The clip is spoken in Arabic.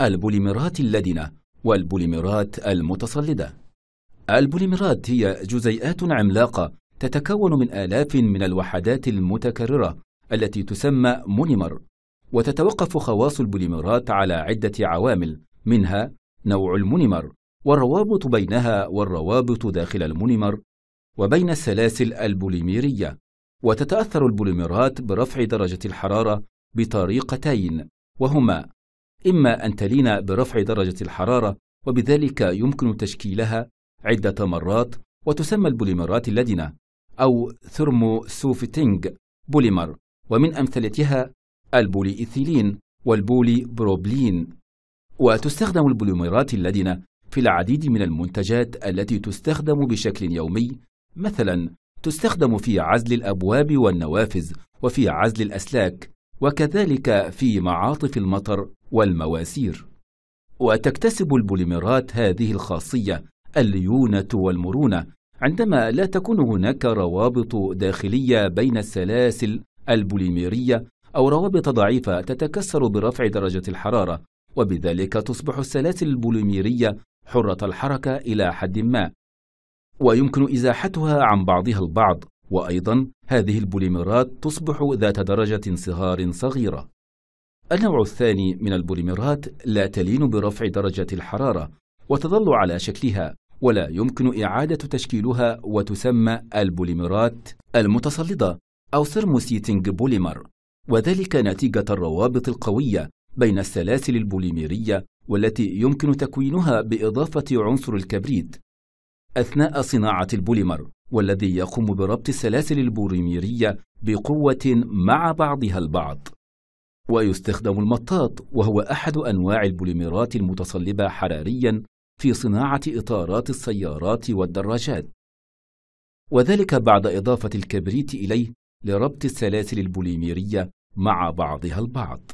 البوليمرات اللدنة والبوليمرات المتصلدة البوليمرات هي جزيئات عملاقة تتكون من آلاف من الوحدات المتكررة التي تسمى مونيمر وتتوقف خواص البوليمرات على عدة عوامل منها نوع المونيمر والروابط بينها والروابط داخل المونيمر وبين السلاسل البوليميرية وتتأثر البوليمرات برفع درجة الحرارة بطريقتين وهما إما أن تلين برفع درجة الحرارة وبذلك يمكن تشكيلها عدة مرات وتسمى البوليمرات اللدنة أو ثرموسوفتينج بوليمر ومن أمثلتها البولي إيثيلين والبولي بروبلين وتستخدم البوليمرات اللدنة في العديد من المنتجات التي تستخدم بشكل يومي مثلا تستخدم في عزل الأبواب والنوافذ وفي عزل الأسلاك وكذلك في معاطف المطر والمواسير وتكتسب البوليمرات هذه الخاصية الليونة والمرونة عندما لا تكون هناك روابط داخلية بين السلاسل البوليميرية أو روابط ضعيفة تتكسر برفع درجة الحرارة وبذلك تصبح السلاسل البوليميرية حرة الحركة إلى حد ما ويمكن إزاحتها عن بعضها البعض وأيضا هذه البوليمرات تصبح ذات درجة انصهار صغيرة النوع الثاني من البوليمرات لا تلين برفع درجة الحرارة وتظل على شكلها ولا يمكن إعادة تشكيلها وتسمى البوليمرات المتصلدة أو سيرموسيتنج بوليمر وذلك نتيجة الروابط القوية بين السلاسل البوليميرية والتي يمكن تكوينها بإضافة عنصر الكبريت أثناء صناعة البوليمر والذي يقوم بربط السلاسل البوليميرية بقوة مع بعضها البعض ويستخدم المطاط وهو أحد أنواع البوليمرات المتصلبة حراريا في صناعة إطارات السيارات والدراجات وذلك بعد إضافة الكبريت إليه لربط السلاسل البوليميرية مع بعضها البعض